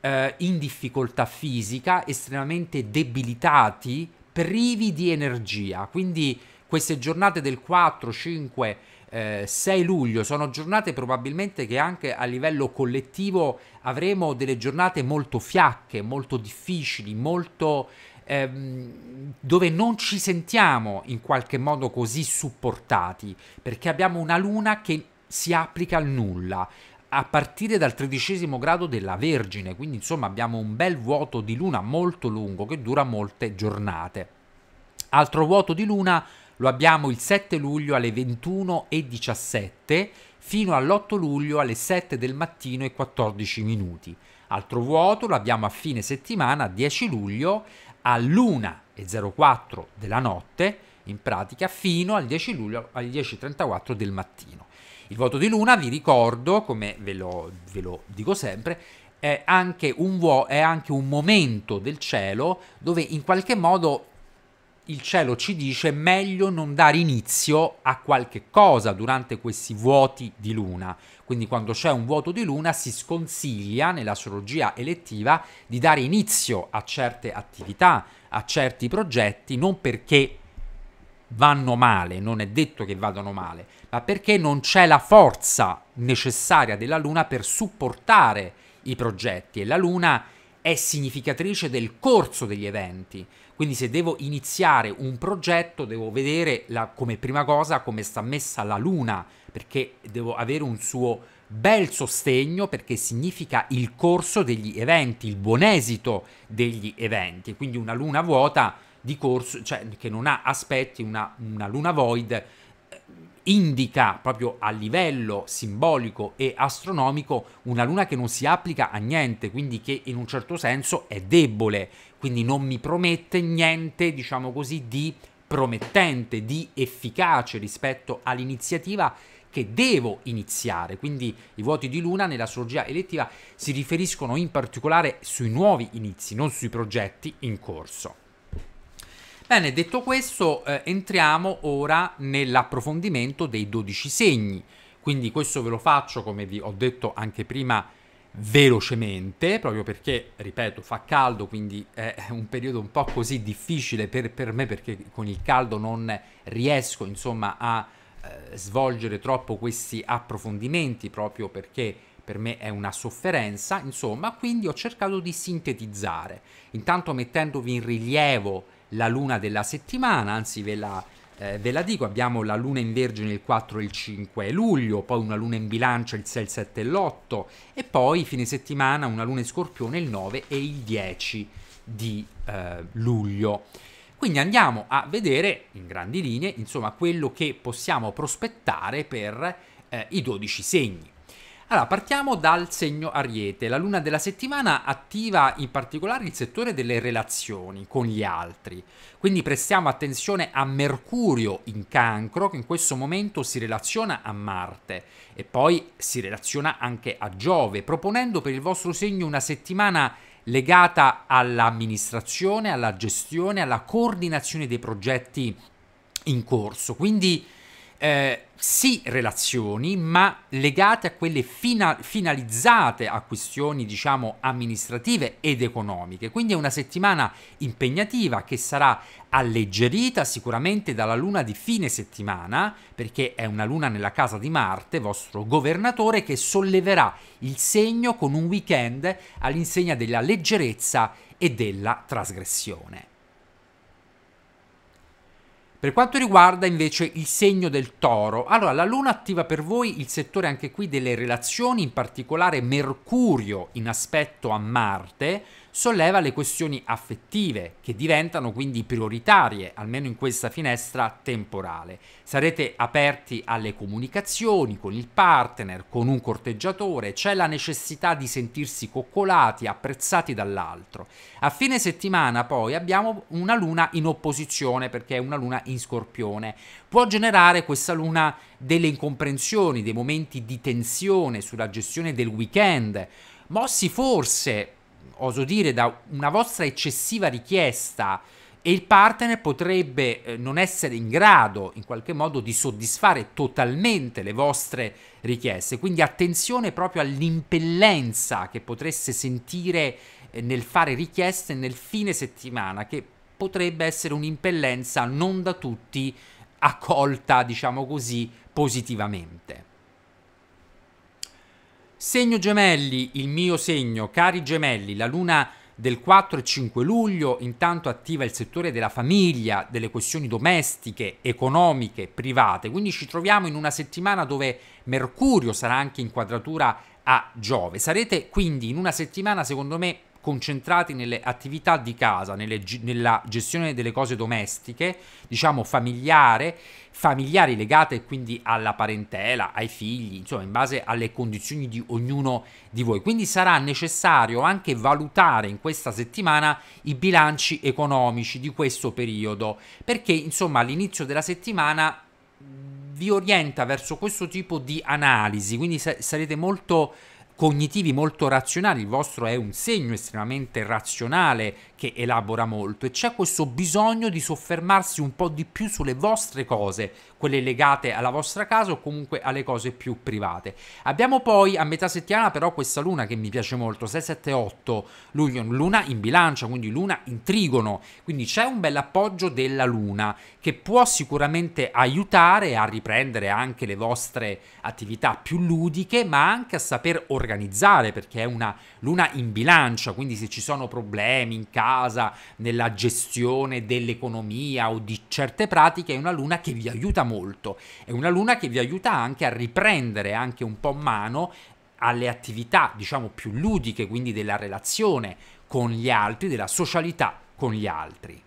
eh, in difficoltà fisica, estremamente debilitati, privi di energia. Quindi queste giornate del 4, 5, eh, 6 luglio sono giornate probabilmente che anche a livello collettivo avremo delle giornate molto fiacche, molto difficili, molto ehm, dove non ci sentiamo in qualche modo così supportati, perché abbiamo una luna che si applica al nulla, a partire dal tredicesimo grado della Vergine, quindi insomma abbiamo un bel vuoto di luna molto lungo che dura molte giornate. Altro vuoto di luna lo abbiamo il 7 luglio alle 21 e 17 fino all'8 luglio alle 7 del mattino e 14 minuti. Altro vuoto lo abbiamo a fine settimana 10 luglio all'1.04 della notte, in pratica fino al 10 luglio alle 10.34 del mattino. Il voto di luna, vi ricordo, come ve lo, ve lo dico sempre, è anche, un, è anche un momento del cielo dove in qualche modo il cielo ci dice meglio non dare inizio a qualche cosa durante questi vuoti di luna. Quindi quando c'è un vuoto di luna si sconsiglia nell'astrologia elettiva di dare inizio a certe attività, a certi progetti, non perché vanno male, non è detto che vadano male, ma perché non c'è la forza necessaria della luna per supportare i progetti e la luna è significatrice del corso degli eventi. Quindi se devo iniziare un progetto devo vedere la, come prima cosa come sta messa la luna, perché devo avere un suo bel sostegno perché significa il corso degli eventi, il buon esito degli eventi. Quindi una luna vuota di corso, cioè che non ha aspetti, una, una luna void eh, indica proprio a livello simbolico e astronomico una luna che non si applica a niente, quindi che in un certo senso è debole, quindi non mi promette niente, diciamo così, di promettente, di efficace rispetto all'iniziativa che devo iniziare. Quindi i vuoti di luna nell'astrologia elettiva si riferiscono in particolare sui nuovi inizi, non sui progetti in corso. Bene, detto questo, eh, entriamo ora nell'approfondimento dei 12 segni. Quindi questo ve lo faccio, come vi ho detto anche prima, velocemente, proprio perché, ripeto, fa caldo, quindi è un periodo un po' così difficile per, per me perché con il caldo non riesco, insomma, a eh, svolgere troppo questi approfondimenti, proprio perché per me è una sofferenza, insomma, quindi ho cercato di sintetizzare, intanto mettendovi in rilievo la luna della settimana, anzi ve la eh, ve la dico, abbiamo la luna in Vergine il 4 e il 5 luglio, poi una luna in Bilancia il 6, il 7 e l'8 e poi fine settimana una luna in Scorpione il 9 e il 10 di eh, luglio. Quindi andiamo a vedere in grandi linee, insomma, quello che possiamo prospettare per eh, i 12 segni. Allora, partiamo dal segno Ariete. La luna della settimana attiva in particolare il settore delle relazioni con gli altri. Quindi prestiamo attenzione a Mercurio in cancro, che in questo momento si relaziona a Marte e poi si relaziona anche a Giove, proponendo per il vostro segno una settimana legata all'amministrazione, alla gestione, alla coordinazione dei progetti in corso. Quindi eh, sì relazioni, ma legate a quelle fina- finalizzate a questioni, diciamo, amministrative ed economiche. Quindi è una settimana impegnativa che sarà alleggerita sicuramente dalla luna di fine settimana, perché è una luna nella casa di Marte, vostro governatore, che solleverà il segno con un weekend all'insegna della leggerezza e della trasgressione. Per quanto riguarda invece il segno del toro, allora la luna attiva per voi il settore anche qui delle relazioni, in particolare Mercurio in aspetto a Marte, solleva le questioni affettive, che diventano quindi prioritarie, almeno in questa finestra temporale. Sarete aperti alle comunicazioni con il partner, con un corteggiatore, c'è la necessità di sentirsi coccolati, apprezzati dall'altro. A fine settimana poi abbiamo una luna in opposizione, perché è una luna in scorpione. Può generare questa luna delle incomprensioni, dei momenti di tensione sulla gestione del weekend, mossi forse oso dire, da una vostra eccessiva richiesta e il partner potrebbe eh, non essere in grado in qualche modo di soddisfare totalmente le vostre richieste. Quindi attenzione proprio all'impellenza che potreste sentire eh, nel fare richieste nel fine settimana, che potrebbe essere un'impellenza non da tutti accolta, diciamo così, positivamente. Segno gemelli, il mio segno, cari gemelli, la luna del 4 e 5 luglio intanto attiva il settore della famiglia, delle questioni domestiche, economiche, private, quindi ci troviamo in una settimana dove Mercurio sarà anche in quadratura a Giove. Sarete quindi in una settimana secondo me concentrati nelle attività di casa, nelle, nella gestione delle cose domestiche, diciamo familiare, familiari legate quindi alla parentela, ai figli, insomma in base alle condizioni di ognuno di voi. Quindi sarà necessario anche valutare in questa settimana i bilanci economici di questo periodo, perché insomma all'inizio della settimana vi orienta verso questo tipo di analisi, quindi sarete molto cognitivi molto razionali, il vostro è un segno estremamente razionale che elabora molto e c'è questo bisogno di soffermarsi un po' di più sulle vostre cose, quelle legate alla vostra casa o comunque alle cose più private. Abbiamo poi a metà settimana però questa luna che mi piace molto, 678 luglio, luna in bilancia, quindi luna in trigono, quindi c'è un bel appoggio della luna che può sicuramente aiutare a riprendere anche le vostre attività più ludiche, ma anche a saper organizzare perché è una luna in bilancia, quindi se ci sono problemi in casa, casa, nella gestione dell'economia o di certe pratiche, è una luna che vi aiuta molto, è una luna che vi aiuta anche a riprendere anche un po' mano alle attività, diciamo, più ludiche, quindi della relazione con gli altri, della socialità con gli altri.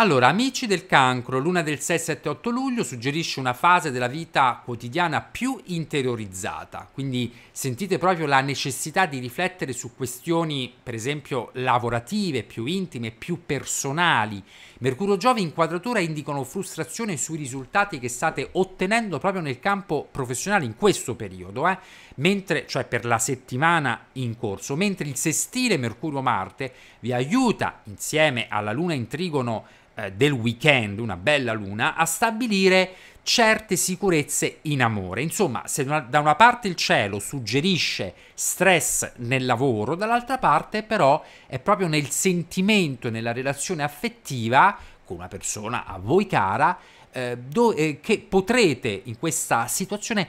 Allora, Amici del cancro, luna del 6-7-8 luglio suggerisce una fase della vita quotidiana più interiorizzata, quindi sentite proprio la necessità di riflettere su questioni, per esempio, lavorative, più intime, più personali. Mercurio Giove quadratura indicano frustrazione sui risultati che state ottenendo proprio nel campo professionale in questo periodo, eh? mentre, cioè per la settimana in corso, mentre il sestile Mercurio-Marte vi aiuta insieme alla luna in trigono eh, del weekend, una bella luna, a stabilire certe sicurezze in amore. Insomma, se da una parte il cielo suggerisce stress nel lavoro, dall'altra parte però è proprio nel sentimento e nella relazione affettiva con una persona a voi cara eh, do, eh, che potrete in questa situazione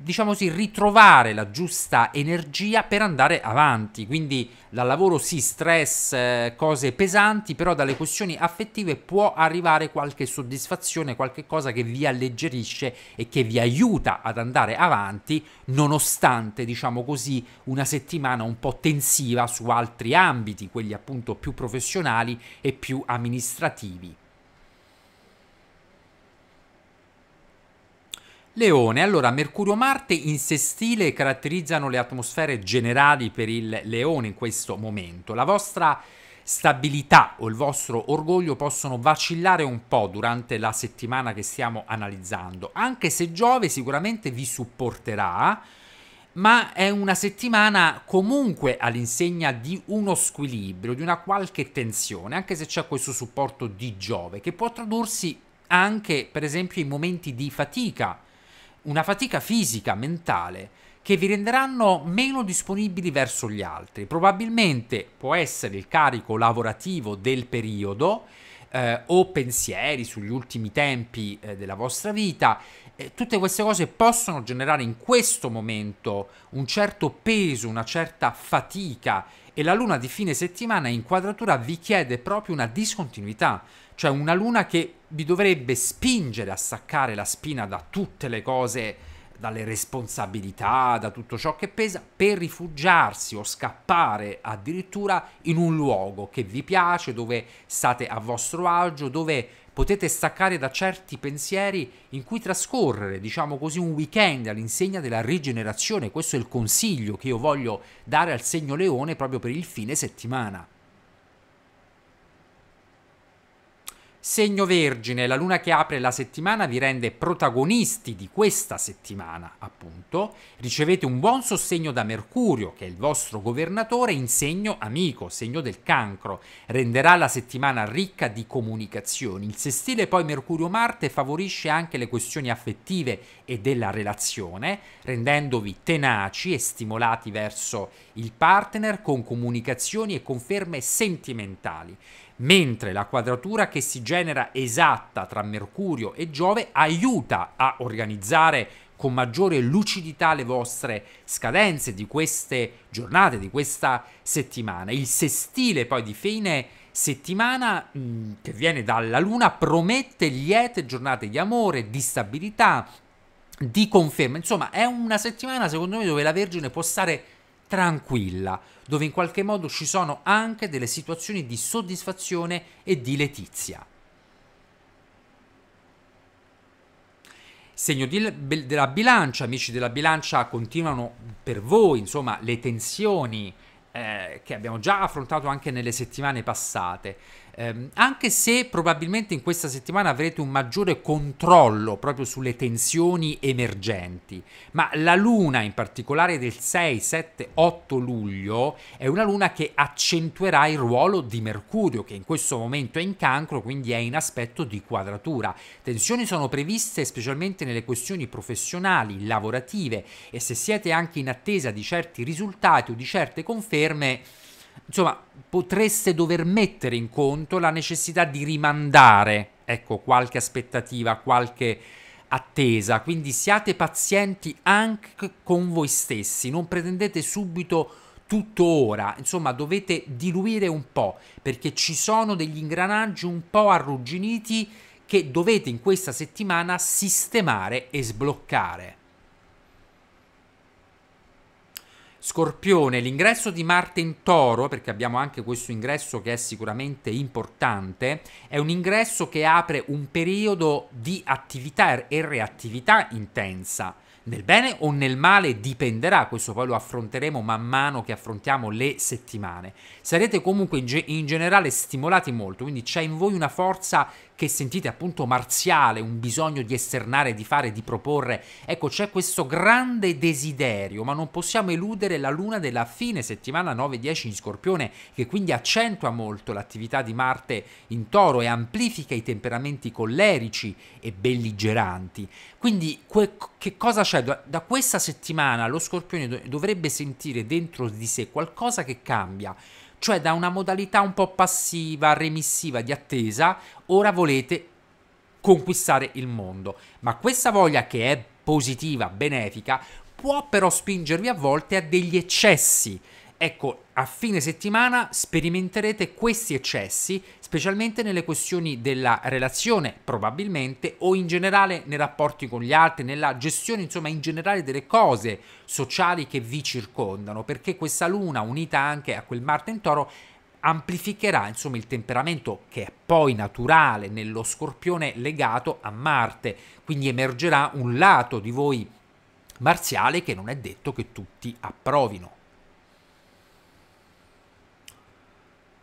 diciamo così, ritrovare la giusta energia per andare avanti. Quindi dal lavoro sì, stress, eh, cose pesanti, però dalle questioni affettive può arrivare qualche soddisfazione, qualche cosa che vi alleggerisce e che vi aiuta ad andare avanti, nonostante, diciamo così, una settimana un po' tensiva su altri ambiti, quelli appunto più professionali e più amministrativi. Leone, allora Mercurio-Marte in sestile caratterizzano le atmosfere generali per il leone in questo momento. La vostra stabilità o il vostro orgoglio possono vacillare un po' durante la settimana che stiamo analizzando, anche se Giove sicuramente vi supporterà, ma è una settimana comunque all'insegna di uno squilibrio, di una qualche tensione, anche se c'è questo supporto di Giove, che può tradursi anche per esempio in momenti di fatica una fatica fisica, mentale, che vi renderanno meno disponibili verso gli altri. Probabilmente può essere il carico lavorativo del periodo eh, o pensieri sugli ultimi tempi eh, della vostra vita. Eh, tutte queste cose possono generare in questo momento un certo peso, una certa fatica e la luna di fine settimana in quadratura vi chiede proprio una discontinuità, cioè una luna che vi dovrebbe spingere a staccare la spina da tutte le cose, dalle responsabilità, da tutto ciò che pesa, per rifugiarsi o scappare addirittura in un luogo che vi piace, dove state a vostro agio, dove potete staccare da certi pensieri in cui trascorrere, diciamo così, un weekend all'insegna della rigenerazione. Questo è il consiglio che io voglio dare al segno leone proprio per il fine settimana. Segno Vergine, la luna che apre la settimana vi rende protagonisti di questa settimana, appunto. Ricevete un buon sostegno da Mercurio, che è il vostro governatore, in segno amico, segno del cancro. Renderà la settimana ricca di comunicazioni. Il sestile poi Mercurio-Marte favorisce anche le questioni affettive e della relazione, rendendovi tenaci e stimolati verso il partner con comunicazioni e conferme sentimentali mentre la quadratura che si genera esatta tra Mercurio e Giove aiuta a organizzare con maggiore lucidità le vostre scadenze di queste giornate, di questa settimana. Il sestile poi di fine settimana mh, mm, che viene dalla Luna promette liete giornate di amore, di stabilità, di conferma. Insomma, è una settimana secondo me dove la Vergine può stare tranquilla, dove in qualche modo ci sono anche delle situazioni di soddisfazione e di letizia. segno di, della bilancia, amici della bilancia, continuano per voi, insomma, le tensioni eh, che abbiamo già affrontato anche nelle settimane passate ehm, anche se probabilmente in questa settimana avrete un maggiore controllo proprio sulle tensioni emergenti, ma la luna in particolare del 6, 7, 8 luglio è una luna che accentuerà il ruolo di Mercurio che in questo momento è in cancro, quindi è in aspetto di quadratura. Tensioni sono previste specialmente nelle questioni professionali, lavorative e se siete anche in attesa di certi risultati o di certe conferme, insomma, potreste dover mettere in conto la necessità di rimandare, ecco, qualche aspettativa, qualche attesa, quindi siate pazienti anche con voi stessi, non pretendete subito tutto ora, insomma dovete diluire un po' perché ci sono degli ingranaggi un po' arrugginiti che dovete in questa settimana sistemare e sbloccare. Scorpione, l'ingresso di Marte in Toro, perché abbiamo anche questo ingresso che è sicuramente importante, è un ingresso che apre un periodo di attività e reattività intensa. Nel bene o nel male dipenderà, questo poi lo affronteremo man mano che affrontiamo le settimane. Sarete comunque in, ge in generale stimolati molto, quindi c'è in voi una forza che sentite appunto marziale, un bisogno di esternare, di fare, di proporre. Ecco, c'è questo grande desiderio, ma non possiamo eludere la luna della fine settimana 9-10 in Scorpione, che quindi accentua molto l'attività di Marte in Toro e amplifica i temperamenti collerici e belligeranti. Quindi que- che cosa c'è? Da-, da questa settimana lo Scorpione do- dovrebbe sentire dentro di sé qualcosa che cambia cioè da una modalità un po' passiva, remissiva, di attesa, ora volete conquistare il mondo. Ma questa voglia che è positiva, benefica, può però spingervi a volte a degli eccessi Ecco, a fine settimana sperimenterete questi eccessi, specialmente nelle questioni della relazione, probabilmente, o in generale nei rapporti con gli altri, nella gestione, insomma, in generale delle cose sociali che vi circondano, perché questa luna, unita anche a quel Marte in Toro, amplificherà insomma il temperamento che è poi naturale nello scorpione legato a Marte, quindi emergerà un lato di voi marziale che non è detto che tutti approvino.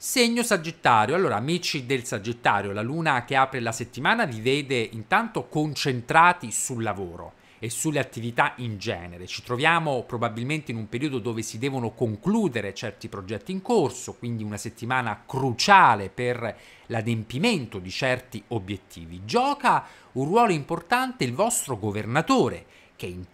Segno Sagittario. Allora, amici del Sagittario, la luna che apre la settimana vi vede intanto concentrati sul lavoro e sulle attività in genere. Ci troviamo probabilmente in un periodo dove si devono concludere certi progetti in corso, quindi una settimana cruciale per l'adempimento di certi obiettivi. Gioca un ruolo importante il vostro governatore, che è in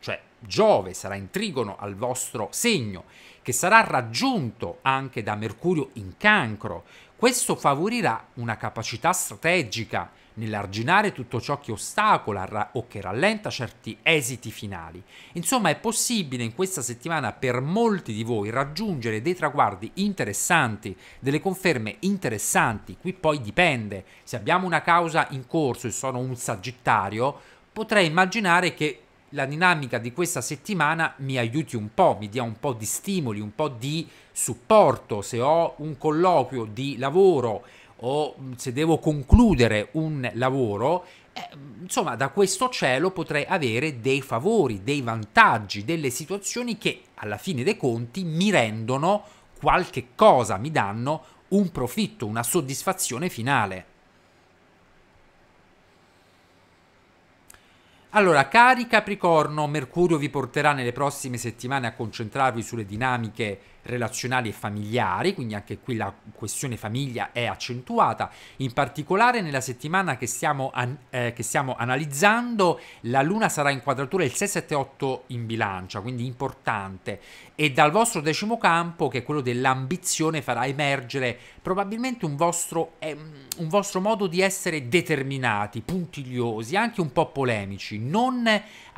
cioè Giove sarà intrigono al vostro segno che sarà raggiunto anche da Mercurio in cancro. Questo favorirà una capacità strategica nell'arginare tutto ciò che ostacola o che rallenta certi esiti finali. Insomma, è possibile in questa settimana per molti di voi raggiungere dei traguardi interessanti, delle conferme interessanti. Qui poi dipende. Se abbiamo una causa in corso e sono un sagittario, potrei immaginare che la dinamica di questa settimana mi aiuti un po', mi dia un po' di stimoli, un po' di supporto, se ho un colloquio di lavoro o mm, se devo concludere un lavoro, eh, insomma da questo cielo potrei avere dei favori, dei vantaggi, delle situazioni che alla fine dei conti mi rendono qualche cosa, mi danno un profitto, una soddisfazione finale. Allora, cari Capricorno, Mercurio vi porterà nelle prossime settimane a concentrarvi sulle dinamiche relazionali e familiari, quindi anche qui la questione famiglia è accentuata, in particolare nella settimana che stiamo, an- eh, che stiamo analizzando la luna sarà in quadratura il 6-7-8 in bilancia, quindi importante, e dal vostro decimo campo, che è quello dell'ambizione, farà emergere probabilmente un vostro, eh, un vostro modo di essere determinati, puntigliosi, anche un po' polemici, non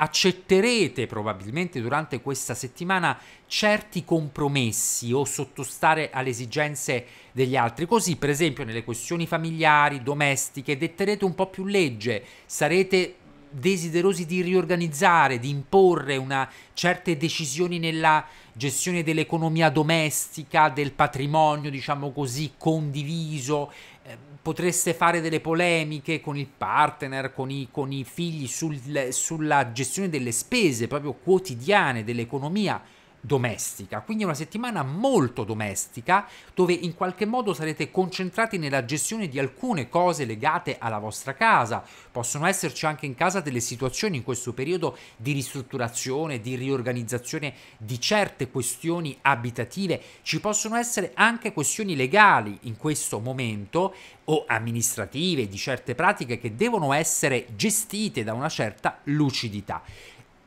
accetterete probabilmente durante questa settimana certi compromessi, stessi o sottostare alle esigenze degli altri. Così, per esempio, nelle questioni familiari, domestiche, detterete un po' più legge, sarete desiderosi di riorganizzare, di imporre una certe decisioni nella gestione dell'economia domestica, del patrimonio, diciamo così, condiviso. Eh, potreste fare delle polemiche con il partner, con i, con i figli sul, sulla gestione delle spese proprio quotidiane dell'economia domestica, quindi una settimana molto domestica dove in qualche modo sarete concentrati nella gestione di alcune cose legate alla vostra casa. Possono esserci anche in casa delle situazioni in questo periodo di ristrutturazione, di riorganizzazione di certe questioni abitative, ci possono essere anche questioni legali in questo momento o amministrative di certe pratiche che devono essere gestite da una certa lucidità.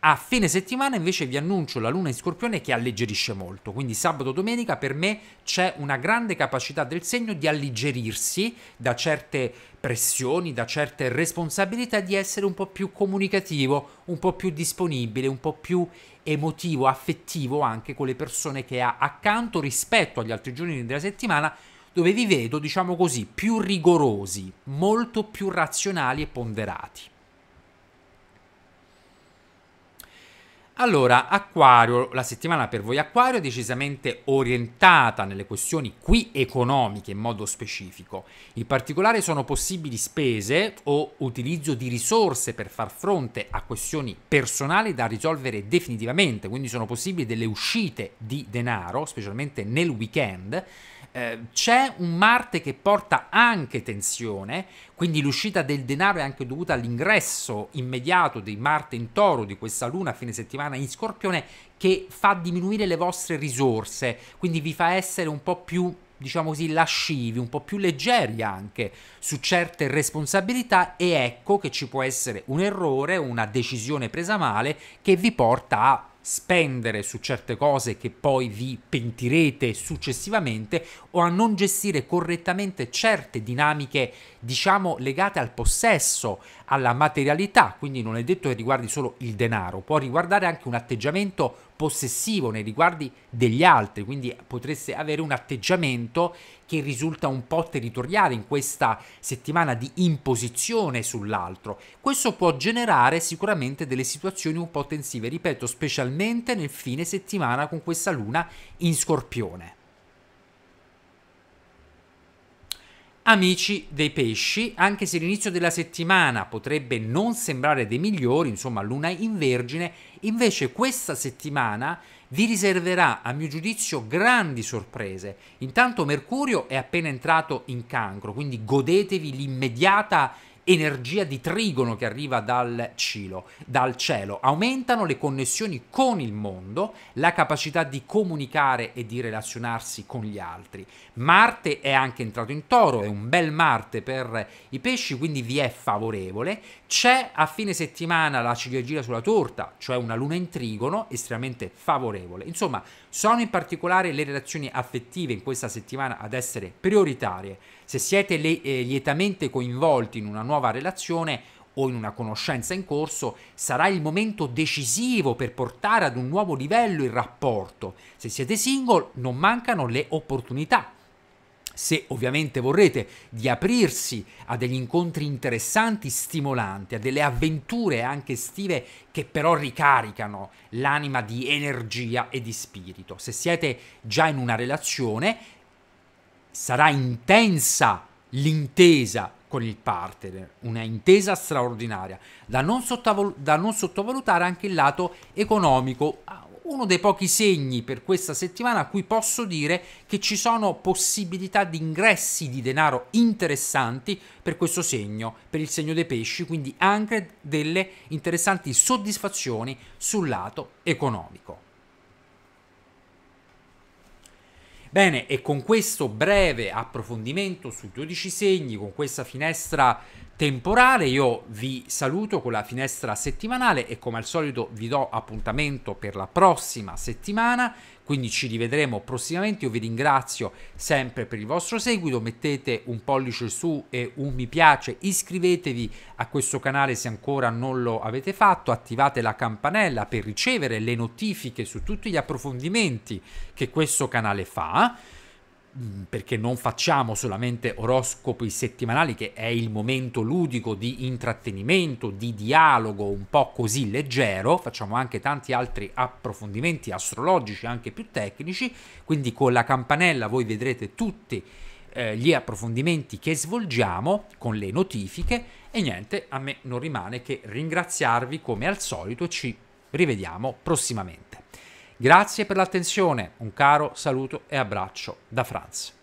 A fine settimana invece vi annuncio la luna in scorpione che alleggerisce molto, quindi sabato domenica per me c'è una grande capacità del segno di alleggerirsi da certe pressioni, da certe responsabilità, di essere un po' più comunicativo, un po' più disponibile, un po' più emotivo, affettivo anche con le persone che ha accanto rispetto agli altri giorni della settimana dove vi vedo, diciamo così, più rigorosi, molto più razionali e ponderati. Allora, Acquario, la settimana per voi Acquario è decisamente orientata nelle questioni qui economiche in modo specifico. In particolare sono possibili spese o utilizzo di risorse per far fronte a questioni personali da risolvere definitivamente, quindi sono possibili delle uscite di denaro, specialmente nel weekend eh, c'è un Marte che porta anche tensione, quindi l'uscita del denaro è anche dovuta all'ingresso immediato di Marte in toro di questa luna a fine settimana in Scorpione che fa diminuire le vostre risorse, quindi vi fa essere un po' più diciamo così, lascivi, un po' più leggeri anche su certe responsabilità e ecco che ci può essere un errore, una decisione presa male che vi porta a spendere su certe cose che poi vi pentirete successivamente o a non gestire correttamente certe dinamiche, diciamo, legate al possesso, alla materialità, quindi non è detto che riguardi solo il denaro, può riguardare anche un atteggiamento possessivo nei riguardi degli altri, quindi potreste avere un atteggiamento che risulta un po' territoriale in questa settimana di imposizione sull'altro. Questo può generare sicuramente delle situazioni un po' tensive, ripeto, specialmente nel fine settimana con questa luna in scorpione. Amici dei pesci, anche se l'inizio della settimana potrebbe non sembrare dei migliori, insomma luna in vergine, invece questa settimana vi riserverà a mio giudizio grandi sorprese. Intanto Mercurio è appena entrato in cancro, quindi godetevi l'immediata energia di trigono che arriva dal cielo, dal cielo, aumentano le connessioni con il mondo, la capacità di comunicare e di relazionarsi con gli altri. Marte è anche entrato in toro, è un bel Marte per i pesci, quindi vi è favorevole. C'è a fine settimana la ciliegina sulla torta, cioè una luna in trigono, estremamente favorevole. Insomma, sono in particolare le relazioni affettive in questa settimana ad essere prioritarie se siete le, eh, lietamente coinvolti in una nuova relazione o in una conoscenza in corso, sarà il momento decisivo per portare ad un nuovo livello il rapporto. Se siete single, non mancano le opportunità. Se ovviamente vorrete di aprirsi a degli incontri interessanti, stimolanti, a delle avventure anche estive che però ricaricano l'anima di energia e di spirito. Se siete già in una relazione, sarà intensa l'intesa con il partner, una intesa straordinaria, da non, da non, sottovalutare anche il lato economico, uno dei pochi segni per questa settimana a cui posso dire che ci sono possibilità di ingressi di denaro interessanti per questo segno, per il segno dei pesci, quindi anche delle interessanti soddisfazioni sul lato economico. Bene, e con questo breve approfondimento sui 12 segni, con questa finestra temporale, io vi saluto con la finestra settimanale e come al solito vi do appuntamento per la prossima settimana quindi ci rivedremo prossimamente, io vi ringrazio sempre per il vostro seguito, mettete un pollice su e un mi piace, iscrivetevi a questo canale se ancora non lo avete fatto, attivate la campanella per ricevere le notifiche su tutti gli approfondimenti che questo canale fa Mm, perché non facciamo solamente oroscopi settimanali, che è il momento ludico di intrattenimento, di dialogo un po' così leggero, facciamo anche tanti altri approfondimenti astrologici, anche più tecnici, quindi con la campanella voi vedrete tutti eh, gli approfondimenti che svolgiamo con le notifiche e niente, a me non rimane che ringraziarvi come al solito e ci rivediamo prossimamente. Grazie per l'attenzione, un caro saluto e abbraccio da Franz.